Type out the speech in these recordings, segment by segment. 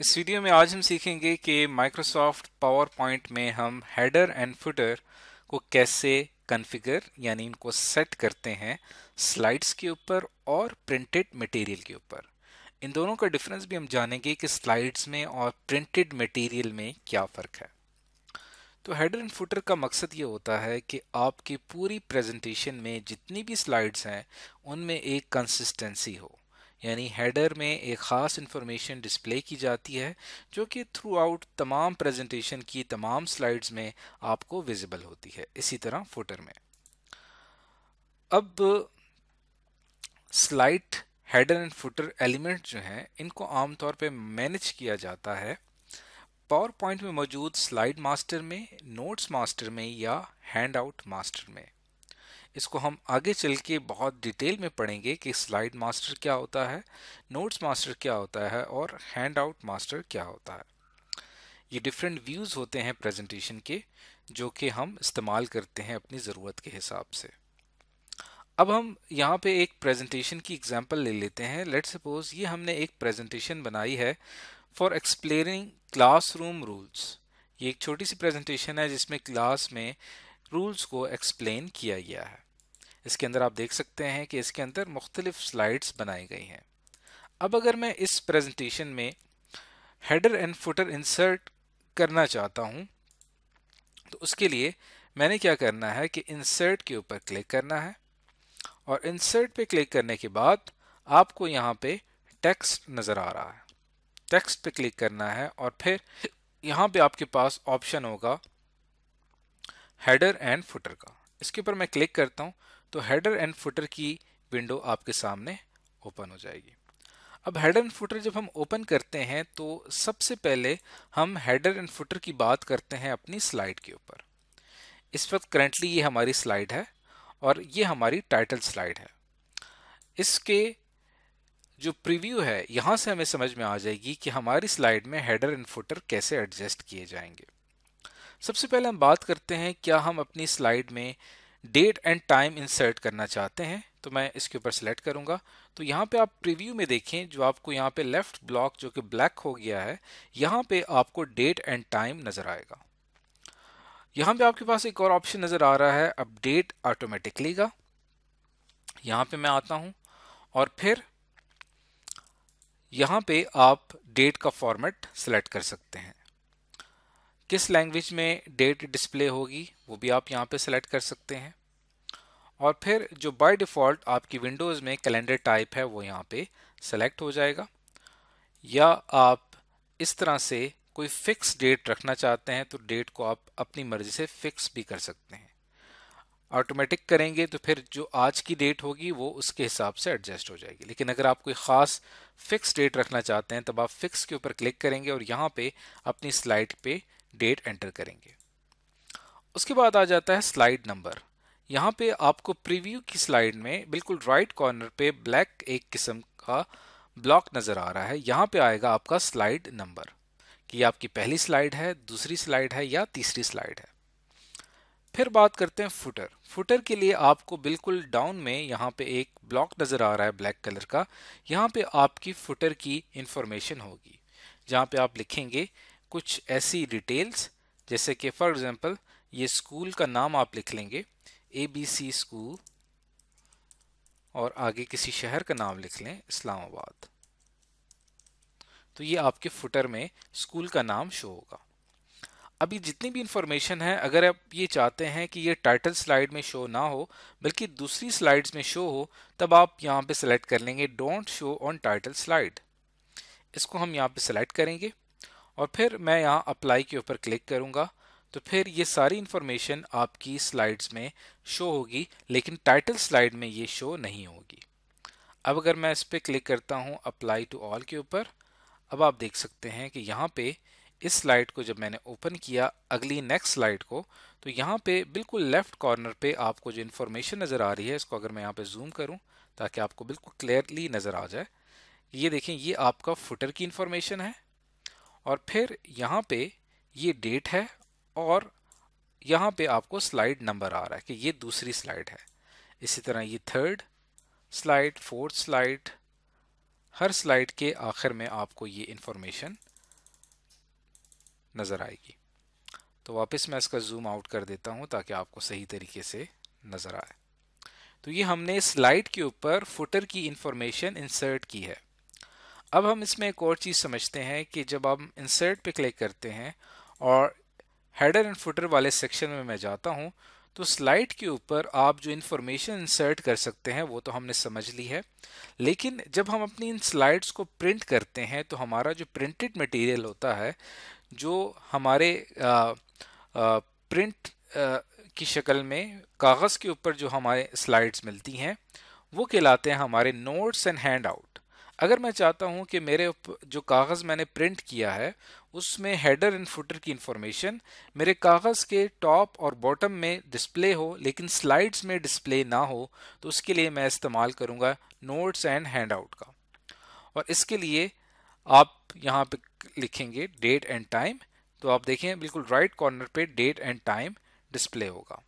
इस वीडियो में आज हम सीखेंगे कि माइक्रोसॉफ्ट पावर पॉइंट में हम हेडर एंड फुटर को कैसे कन्फिगर यानी इनको सेट करते हैं स्लाइड्स के ऊपर और प्रिंटेड मटेरियल के ऊपर इन दोनों का डिफरेंस भी हम जानेंगे कि स्लाइड्स में और प्रिंटेड मटेरियल में क्या फ़र्क है तो हेडर एंड फुटर का मकसद ये होता है कि आपकी पूरी प्रेजेंटेशन में जितनी भी स्लाइड्स हैं उनमें एक कंसिस्टेंसी हो यानी हेडर में एक ख़ास इंफॉर्मेशन डिस्प्ले की जाती है जो कि थ्रू आउट तमाम प्रेजेंटेशन की तमाम स्लाइड्स में आपको विजिबल होती है इसी तरह फुटर में अब slide header and footer element जो हैं इनको आमतौर पे मैनेज किया जाता है पावर पॉइंट में मौजूद स्लाइड मास्टर में नोट्स मास्टर में या हैंड आउट मास्टर में इसको हम आगे चल के बहुत डिटेल में पढ़ेंगे कि स्लाइड मास्टर क्या होता है नोट्स मास्टर क्या होता है और हैंड आउट मास्टर क्या होता है ये डिफरेंट व्यूज़ होते हैं प्रेजेंटेशन के जो कि हम इस्तेमाल करते हैं अपनी ज़रूरत के हिसाब से अब हम यहाँ पे एक प्रेजेंटेशन की एग्जांपल ले लेते हैं लेट सपोज ये हमने एक प्रेजेंटेशन बनाई है फॉर एक्सप्लेनिंग क्लासरूम रूल्स ये एक छोटी सी प्रेजेंटेशन है जिसमें क्लास में रूल्स को एक्सप्लेन किया गया है इसके अंदर आप देख सकते हैं कि इसके अंदर मुख्तलिफ स्लाइड्स बनाई गई हैं अब अगर मैं इस प्रेजेंटेशन में हेडर एंड फुटर इंसर्ट करना चाहता हूं तो उसके लिए मैंने क्या करना है कि इंसर्ट के ऊपर क्लिक करना है और इंसर्ट पे क्लिक करने के बाद आपको यहाँ पे टेक्स्ट नज़र आ रहा है टेक्स्ट पे क्लिक करना है और फिर यहाँ पे आपके पास ऑप्शन होगा हेडर एंड फुटर का इसके ऊपर मैं क्लिक करता हूँ तो हेडर एंड फुटर की विंडो आपके सामने ओपन हो जाएगी अब हेडर एंड फुटर जब हम ओपन करते हैं तो सबसे पहले हम हेडर एंड फुटर की बात करते हैं अपनी स्लाइड के ऊपर इस वक्त करेंटली ये हमारी स्लाइड है और ये हमारी टाइटल स्लाइड है इसके जो प्रीव्यू है यहाँ से हमें समझ में आ जाएगी कि हमारी स्लाइड में हेडर एंड फुटर कैसे एडजस्ट किए जाएंगे सबसे पहले हम बात करते हैं क्या हम अपनी स्लाइड में डेट एंड टाइम इंसर्ट करना चाहते हैं तो मैं इसके ऊपर सेलेक्ट करूंगा तो यहाँ पे आप प्रीव्यू में देखें जो आपको यहाँ पे लेफ्ट ब्लॉक जो कि ब्लैक हो गया है यहाँ पे आपको डेट एंड टाइम नज़र आएगा यहाँ पे आपके पास एक और ऑप्शन नज़र आ रहा है अपडेट ऑटोमेटिकली का यहाँ पे मैं आता हूँ और फिर यहाँ पे आप डेट का फॉर्मेट सेलेक्ट कर सकते हैं किस लैंग्वेज में डेट डिस्प्ले होगी वो भी आप यहाँ पे सेलेक्ट कर सकते हैं और फिर जो बाय डिफ़ॉल्ट आपकी विंडोज़ में कैलेंडर टाइप है वो यहाँ पे सेलेक्ट हो जाएगा या आप इस तरह से कोई फिक्स डेट रखना चाहते हैं तो डेट को आप अपनी मर्ज़ी से फिक्स भी कर सकते हैं ऑटोमेटिक करेंगे तो फिर जो आज की डेट होगी वो उसके हिसाब से एडजस्ट हो जाएगी लेकिन अगर आप कोई ख़ास फिक्स डेट रखना चाहते हैं तब आप फिक्स के ऊपर क्लिक करेंगे और यहाँ पे अपनी स्लाइड पे डेट एंटर करेंगे उसके बाद आ जाता है स्लाइड नंबर यहाँ पे आपको प्रीव्यू की स्लाइड में बिल्कुल राइट कॉर्नर पे ब्लैक एक किस्म का ब्लॉक नज़र आ रहा है यहाँ पे आएगा आपका स्लाइड नंबर कि आपकी पहली स्लाइड है दूसरी स्लाइड है या तीसरी स्लाइड है फिर बात करते हैं फुटर फुटर के लिए आपको बिल्कुल डाउन में यहाँ पे एक ब्लॉक नज़र आ रहा है ब्लैक कलर का यहाँ पे आपकी फुटर की इंफॉर्मेशन होगी जहाँ पे आप लिखेंगे कुछ ऐसी डिटेल्स जैसे कि फॉर एग्जांपल ये स्कूल का नाम आप लिख लेंगे ए बी सी स्कूल और आगे किसी शहर का नाम लिख लें इस्लामाबाद तो ये आपके फुटर में स्कूल का नाम शो होगा अभी जितनी भी इंफॉर्मेशन है अगर आप ये चाहते हैं कि ये टाइटल स्लाइड में शो ना हो बल्कि दूसरी स्लाइड्स में शो हो तब आप यहाँ पे सेलेक्ट कर लेंगे don't show on title slide इसको हम यहाँ पे सेलेक्ट करेंगे और फिर मैं यहाँ अप्लाई के ऊपर क्लिक करूँगा तो फिर ये सारी इन्फॉर्मेशन आपकी स्लाइड्स में शो होगी लेकिन टाइटल स्लाइड में ये शो नहीं होगी अब अगर मैं इस पर क्लिक करता हूँ अप्लाई टू ऑल के ऊपर अब आप देख सकते हैं कि यहाँ पे इस स्लाइड को जब मैंने ओपन किया अगली नेक्स्ट स्लाइड को तो यहाँ पे बिल्कुल लेफ्ट कॉर्नर पे आपको जो इन्फॉर्मेशन नज़र आ रही है इसको अगर मैं यहाँ पे जूम करूँ ताकि आपको बिल्कुल क्लियरली नज़र आ जाए ये देखें ये आपका फुटर की इन्फॉर्मेशन है और फिर यहाँ पे ये डेट है और यहाँ पे आपको स्लाइड नंबर आ रहा है कि ये दूसरी स्लाइड है इसी तरह ये थर्ड स्लाइड फोर्थ स्लाइड हर स्लाइड के आखिर में आपको ये इन्फॉर्मेशन नज़र आएगी तो वापस मैं इसका जूम आउट कर देता हूँ ताकि आपको सही तरीके से नज़र आए तो ये हमने स्लाइड के ऊपर फुटर की इन्फॉर्मेशन इंसर्ट की है अब हम इसमें एक और चीज़ समझते हैं कि जब हम इंसर्ट पे क्लिक करते हैं और हेडर एंड फुटर वाले सेक्शन में मैं जाता हूँ तो स्लाइड के ऊपर आप जो इन्फॉर्मेशन इंसर्ट कर सकते हैं वो तो हमने समझ ली है लेकिन जब हम अपनी इन स्लाइड्स को प्रिंट करते हैं तो हमारा जो प्रिंटेड मटेरियल होता है जो हमारे आ, आ, प्रिंट आ, की शक्ल में कागज़ के ऊपर जो हमारे स्लाइड्स मिलती हैं वो कहलाते हैं हमारे नोट्स एंड हैंड आउट अगर मैं चाहता हूँ कि मेरे जो कागज़ मैंने प्रिंट किया है उसमें हेडर एंड फुटर की इन्फॉर्मेशन मेरे कागज़ के टॉप और बॉटम में डिस्प्ले हो लेकिन स्लाइड्स में डिस्प्ले ना हो तो उसके लिए मैं इस्तेमाल करूँगा नोट्स एंड हैंड आउट का और इसके लिए आप यहाँ पे लिखेंगे डेट एंड टाइम तो आप देखें बिल्कुल राइट कॉर्नर पे डेट एंड टाइम डिस्प्ले होगा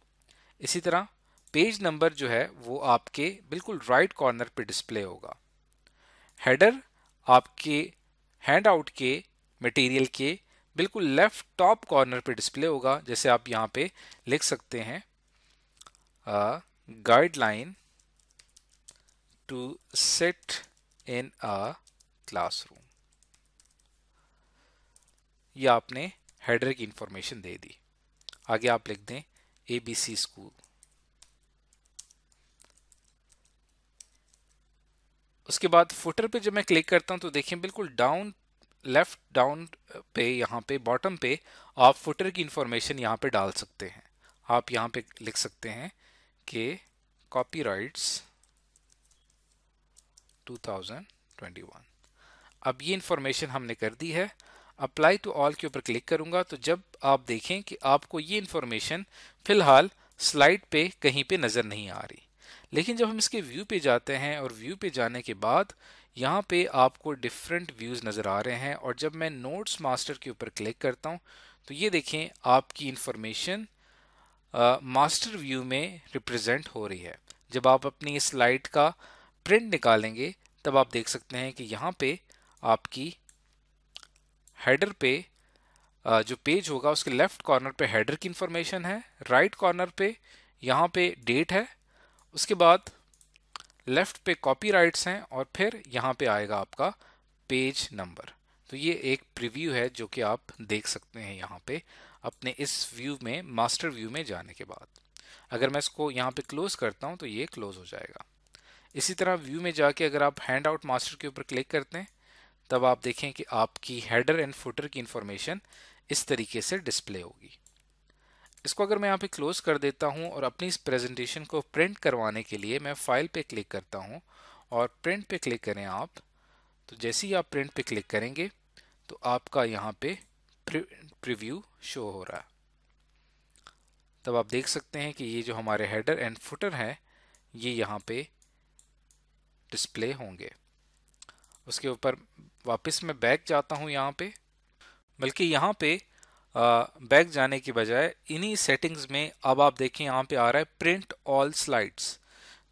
इसी तरह पेज नंबर जो है वो आपके बिल्कुल राइट कॉर्नर पे डिस्प्ले होगा हेडर आपके हैंडआउट के मटेरियल के बिल्कुल लेफ्ट टॉप कॉर्नर पे डिस्प्ले होगा जैसे आप यहाँ पे लिख सकते हैं guideline to set in a classroom ये आपने हेडर की इंफॉर्मेशन दे दी आगे आप लिख दें ए बी सी स्कूल उसके बाद फुटर पे जब मैं क्लिक करता हूँ तो देखें बिल्कुल डाउन लेफ्ट डाउन पे यहाँ पे बॉटम पे आप फुटर की इंफॉर्मेशन यहाँ पे डाल सकते हैं आप यहाँ पे लिख सकते हैं कि कॉपी 2021 अब ये इंफॉर्मेशन हमने कर दी है अप्लाई टू ऑल के ऊपर क्लिक करूँगा तो जब आप देखें कि आपको ये इन्फॉर्मेशन फ़िलहाल स्लाइड पे कहीं पे नज़र नहीं आ रही लेकिन जब हम इसके व्यू पे जाते हैं और व्यू पे जाने के बाद यहाँ पे आपको डिफरेंट व्यूज़ नज़र आ रहे हैं और जब मैं नोट्स मास्टर के ऊपर क्लिक करता हूँ तो ये देखें आपकी इन्फॉर्मेशन मास्टर व्यू में रिप्रेजेंट हो रही है जब आप अपनी स्लाइड का प्रिंट निकालेंगे तब आप देख सकते हैं कि यहाँ पे आपकी हेडर पे जो पेज होगा उसके लेफ़्ट कॉर्नर पे हेडर की इन्फॉर्मेशन है राइट right कॉर्नर पे यहाँ पे डेट है उसके बाद लेफ्ट पे कॉपी हैं और फिर यहाँ पे आएगा आपका पेज नंबर तो ये एक प्रीव्यू है जो कि आप देख सकते हैं यहाँ पे अपने इस व्यू में मास्टर व्यू में जाने के बाद अगर मैं इसको यहाँ पे क्लोज करता हूँ तो ये क्लोज हो जाएगा इसी तरह व्यू में जाके अगर आप हैंड आउट मास्टर के ऊपर क्लिक करते हैं तब आप देखें कि आपकी हेडर एंड फुटर की इन्फॉर्मेशन इस तरीके से डिस्प्ले होगी इसको अगर मैं यहाँ पे क्लोज कर देता हूँ और अपनी इस प्रेजेंटेशन को प्रिंट करवाने के लिए मैं फाइल पे क्लिक करता हूँ और प्रिंट पे क्लिक करें आप तो जैसे ही आप प्रिंट पे क्लिक करेंगे तो आपका यहाँ पे प्रिव्यू शो हो रहा है तब आप देख सकते हैं कि ये जो हमारे हेडर एंड फुटर हैं ये यहाँ पे डिस्प्ले होंगे उसके ऊपर वापस मैं बैक जाता हूँ यहाँ पे बल्कि यहाँ पे बैक जाने की बजाय इन्हीं सेटिंग्स में अब आप देखें यहाँ पे आ रहा है प्रिंट ऑल स्लाइड्स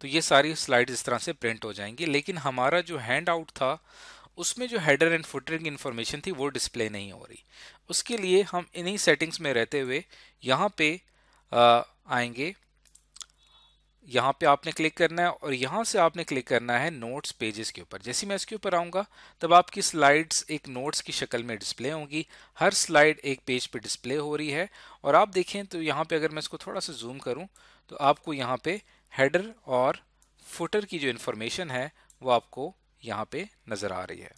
तो ये सारी स्लाइड्स इस तरह से प्रिंट हो जाएंगी लेकिन हमारा जो हैंड आउट था उसमें जो हेडर एंड फुटर की इन्फॉर्मेशन थी वो डिस्प्ले नहीं हो रही उसके लिए हम इन्हीं सेटिंग्स में रहते हुए यहाँ पे आ, आएंगे यहाँ पे आपने क्लिक करना है और यहाँ से आपने क्लिक करना है नोट्स पेजेस के ऊपर जैसे मैं इसके ऊपर आऊँगा तब आपकी स्लाइड्स एक नोट्स की शक्ल में डिस्प्ले होंगी हर स्लाइड एक पेज पे डिस्प्ले हो रही है और आप देखें तो यहाँ पे अगर मैं इसको थोड़ा सा जूम करूँ तो आपको यहाँ पे हेडर और फुटर की जो इन्फॉर्मेशन है वो आपको यहाँ पे नज़र आ रही है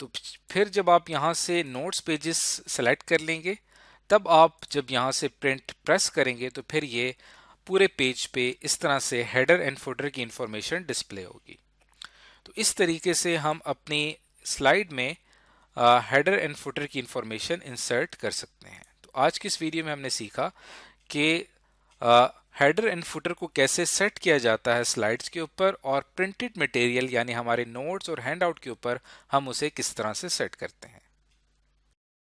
तो फिर जब आप यहाँ से नोट्स पेजेस सेलेक्ट कर लेंगे तब आप जब यहाँ से प्रिंट प्रेस करेंगे तो फिर ये पूरे पेज पे इस तरह से हेडर एंड फुटर की इंफॉर्मेशन डिस्प्ले होगी तो इस तरीके से हम अपनी स्लाइड में हेडर एंड फुटर की इंफॉर्मेशन इंसर्ट कर सकते हैं तो आज की इस वीडियो में हमने सीखा कि हेडर एंड फुटर को कैसे सेट किया जाता है स्लाइड्स के ऊपर और प्रिंटेड मटेरियल यानी हमारे नोट्स और हैंडआउट के ऊपर हम उसे किस तरह से सेट करते हैं